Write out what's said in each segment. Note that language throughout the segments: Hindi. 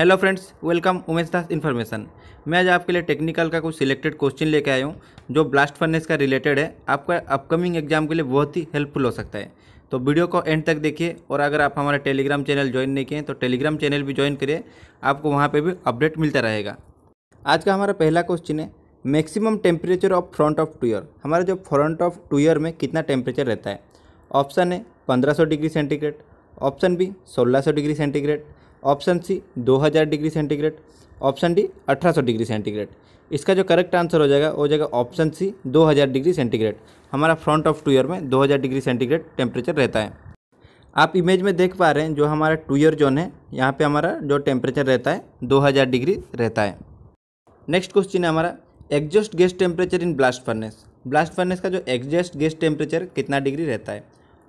hello friends welcome Umesh Das information मैं आज आपके लिए टेक्निकल का कुछ सिलेक्टेड क्वेश्चन लेके आया हूँ जो ब्लास्ट फर्नेस का रिलेटेड है आपका अपकमिंग एग्जाम के लिए बहुत ही हेल्पफुल हो सकता है तो वीडियो को एंड तक देखिए और अगर आप हमारा टेलीग्राम चैनल ज्वाइन नहीं किए तो टेलीग्राम चैनल भी ज्वाइन करिए आपको वहाँ पर भी अपडेट मिलता रहेगा आज का हमारा पहला क्वेश्चन है maximum temperature of front of tuyere हमारे जो फ्रंट ऑफ टूयर में कितना टेम्परेचर रहता है ऑप्शन है पंद्रह डिग्री सेंटीग्रेड ऑप्शन बी सोलह degree centigrade option C 2000 degree centigrade option D 1800 degree centigrade इसका जो करेक्ट आंसर हो जाएगा वो जाएगा ऑप्शन सी 2000 डिग्री सेंटीग्रेड हमारा फ्रंट ऑफ टूयर में 2000 डिग्री सेंटीग्रेड टेम्परेचर रहता है आप इमेज में देख पा रहे हैं जो हमारा टूयर जोन है यहाँ पर हमारा जो टेम्परेचर रहता है दो डिग्री रहता है नेक्स्ट क्वेश्चन है हमारा exhaust guest temperature in blast furnace blast furnace का जो एग्जॉस्ट गेस्ट टेम्परेचर कितना डिग्री रहता है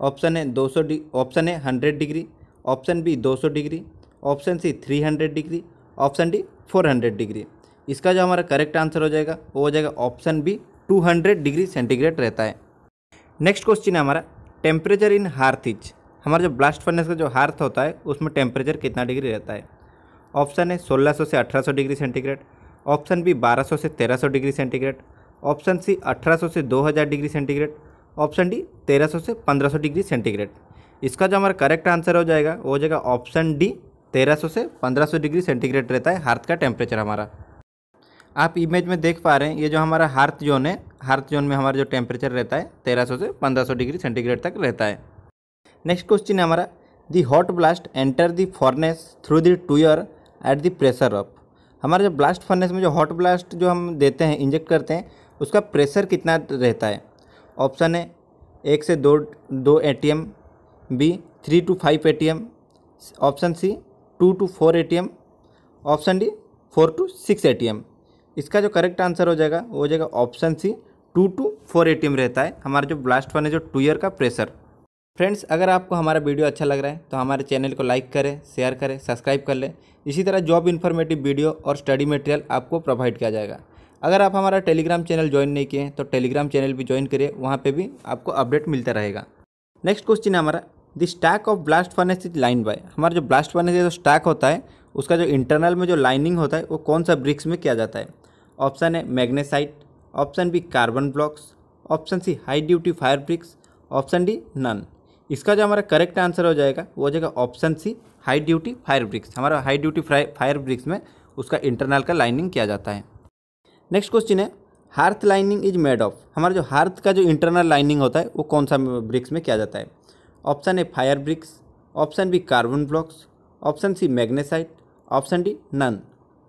ऑप्शन है 200 ऑप्शन है 100 degree option B 200 degree option C three hundred degree option D four hundred degree इसका जो हमारा करेक्ट आंसर हो जाएगा वो हो जाएगा option B two hundred degree centigrade रहता है नेक्स्ट क्वेश्चन है हमारा टेम्परेचर इन हार्थ इच हमारा जो ब्लास्ट फर्नेस का जो हार्थ होता है उसमें टेम्परेचर कितना डिग्री रहता है ऑप्शन है 1600 से 1800 डिग्री सेंटीग्रेड ऑप्शन बी 1200 से 1300 डिग्री सेंटीग्रेड ऑप्शन सी 1800 से 2000 डिग्री सेंटीग्रेड ऑप्शन डी 1300 से 1500 डिग्री सेंटीग्रेड इसका जो हमारा करेक्ट आंसर हो जाएगा वो हो जाएगा ऑप्शन डी 1300 से 1500 डिग्री सेंटीग्रेड रहता है हार्थ का टेम्परेचर हमारा आप इमेज में देख पा रहे हैं ये जो हमारा हार्थ जोन है हार्थ जोन में हमारा जो टेम्परेचर रहता है 1300 से 1500 डिग्री सेंटीग्रेड तक रहता है नेक्स्ट क्वेश्चन है हमारा the hot blast enter the furnace through the tuyere at the pressure of हमारा जो ब्लास्ट फर्नेस में जो हॉट ब्लास्ट जो हम देते हैं इंजेक्ट करते हैं उसका प्रेशर कितना रहता है ऑप्शन है एक से दो दो A B three two five A option C two two four A option D four two six A इसका जो करेक्ट आंसर हो जाएगा वो हो जाएगा option C two two four A रहता है हमारा जो ब्लास्ट वन है जो टू ईयर का प्रेशर फ्रेंड्स अगर आपको हमारा वीडियो अच्छा लग रहा है तो हमारे चैनल को लाइक करें शेयर करें सब्सक्राइब कर लें इसी तरह जॉब इन्फॉर्मेटिव वीडियो और स्टडी मटेरियल आपको प्रोवाइड किया जाएगा अगर आप हमारा टेलीग्राम चैनल ज्वाइन नहीं किए तो टेलीग्राम चैनल भी ज्वाइन करिए वहाँ पर भी आपको अपडेट मिलता रहेगा नेक्स्ट क्वेश्चन है हमारा the stack of blast furnace is line by हमारा जो ब्लास्ट फर्नेस जो स्टैक होता है उसका जो इंटरनल में जो लाइनिंग होता है वो कौन सा ब्रिक्स में किया जाता है ऑप्शन है magnesite option B carbon blocks option C high duty fire bricks option D none इसका जो हमारा करेक्ट आंसर हो जाएगा वो हो जाएगा option C high duty fire bricks हमारा हाई ड्यूटी फायर ब्रिक्स में उसका इंटरनल का लाइनिंग किया जाता है नेक्स्ट क्वेश्चन है hearth lining is made of हमारा जो हार्थ का जो इंटरनल लाइनिंग होता है वो कौन सा ब्रिक्स में किया जाता है option A fire bricks option B carbon blocks option C magnesite option D none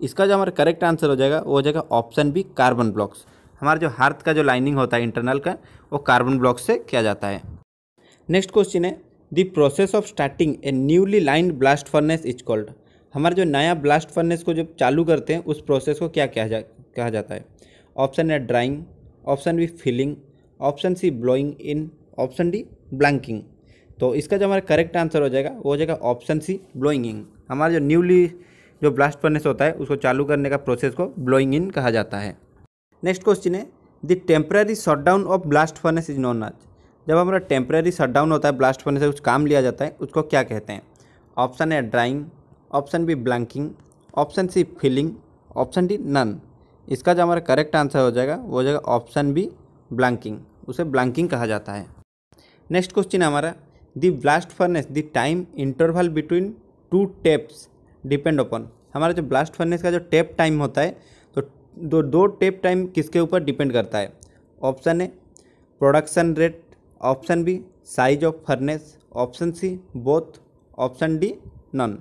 इसका जो हमारा करेक्ट आंसर हो जाएगा वो हो जाएगा ऑप्शन बी कार्बन ब्लॉक्स हमारा जो हार्थ का जो लाइनिंग होता है इंटरनल का वो कार्बन ब्लॉक से किया जाता है नेक्स्ट क्वेश्चन है the process of starting a newly line blast furnace is called हमारा जो नया ब्लास्ट फर्नेस को जब चालू करते हैं उस प्रोसेस को क्या कहा जा कहा जाता है option A drawing option B filling option C blowing in option D blanking तो इसका जो हमारा करेक्ट आंसर हो जाएगा वो हो जाएगा ऑप्शन सी ब्लोइंग इन हमारा जो न्यूली जो ब्लास्ट फर्नेस होता है उसको चालू करने का प्रोसेस को ब्लोइंग इन कहा जाता है नेक्स्ट क्वेश्चन है the temporary shutdown of blast furnace is known आज जब हमारा टेम्प्रेरी शटडाउन होता है ब्लास्ट फर्नेस से कुछ काम लिया जाता है उसको क्या कहते हैं ऑप्शन है drawing option B blanking option C filling option D none इसका जो हमारा करेक्ट आंसर हो जाएगा वो हो जाएगा ऑप्शन बी ब्लैंकिंग उसे ब्लैंकिंग कहा जाता है नेक्स्ट क्वेश्चन हमारा the blast furnace the time interval between two taps depend upon हमारा जो ब्लास्ट फर्नेस का जो टेप टाइम होता है तो दो दो टेप टाइम किसके ऊपर डिपेंड करता है option A production rate option B size of furnace option C both option D none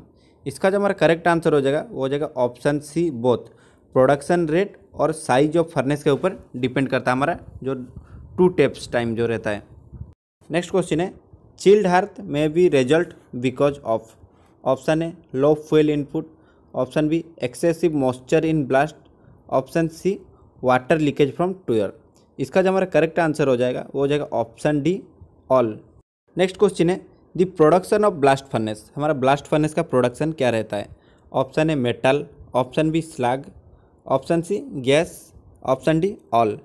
इसका जो हमारा करेक्ट आंसर हो जाएगा वो हो जाएगा option C both production rate और साइज ऑफ फर्नेस के ऊपर डिपेंड करता है हमारा जो टू टेप्स टाइम जो रहता है नेक्स्ट क्वेश्चन है chilled hearth may be result because of option A low fuel input option B excessive moisture in blast option C water leakage from tire इसका जो हमारा करेक्ट आंसर हो जाएगा वो हो जाएगा option D all next question है the production of blast furnace हमारा ब्लास्ट फर्नेस का प्रोडक्शन क्या रहता है option A metal option B slag option C gas option D all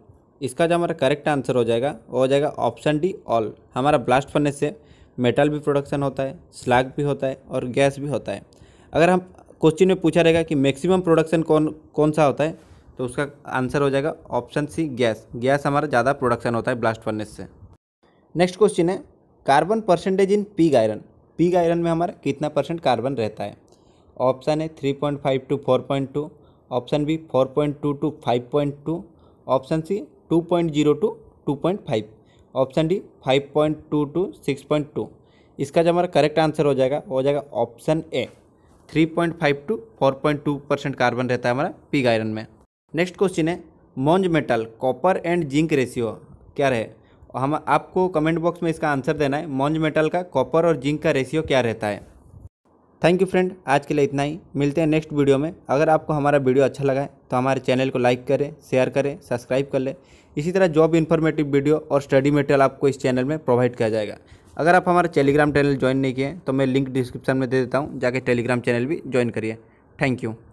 इसका जो हमारा करेक्ट आंसर हो जाएगा वो हो जाएगा ऑप्शन डी ऑल हमारा ब्लास्ट फर्नेस से मेटल भी प्रोडक्शन होता है स्लैग भी होता है और गैस भी होता है अगर हम क्वेश्चन में पूछा रहेगा कि मैक्सिमम प्रोडक्शन कौन कौन सा होता है तो उसका आंसर हो जाएगा ऑप्शन सी गैस गैस हमारा ज़्यादा प्रोडक्शन होता है ब्लास्ट फर्नेस से नेक्स्ट क्वेश्चन है carbon percentage in pig iron pig iron में हमारा कितना परसेंट कार्बन रहता है ऑप्शन है three point five two four point two option B four point two two five point two option C two point zero two two point five option D five point two two six point two इसका जो हमारा करेक्ट आंसर हो जाएगा हो जाएगा option A three point five two four point two percent carbon रहता है हमारा पिग आयरन में नेक्स्ट क्वेश्चन है Muntz metal copper and zinc ratio क्या रहे हम आपको कमेंट बॉक्स में इसका आंसर देना है मोन्ज मेटल का कॉपर और जिंक का रेशियो क्या रहता है थैंक यू फ्रेंड आज के लिए इतना ही मिलते हैं नेक्स्ट वीडियो में अगर आपको हमारा वीडियो अच्छा लगा है तो हमारे चैनल को लाइक करें शेयर करें सब्सक्राइब कर लें इसी तरह जॉब इन्फॉर्मेटिव वीडियो और स्टडी मटेरियल आपको इस चैनल में प्रोवाइड किया जाएगा अगर आप हमारा टेलीग्राम चैनल ज्वाइन नहीं किए तो मैं लिंक डिस्क्रिप्शन में दे देता हूँ जाके टेलीग्राम चैनल भी ज्वाइन करिए थैंक यू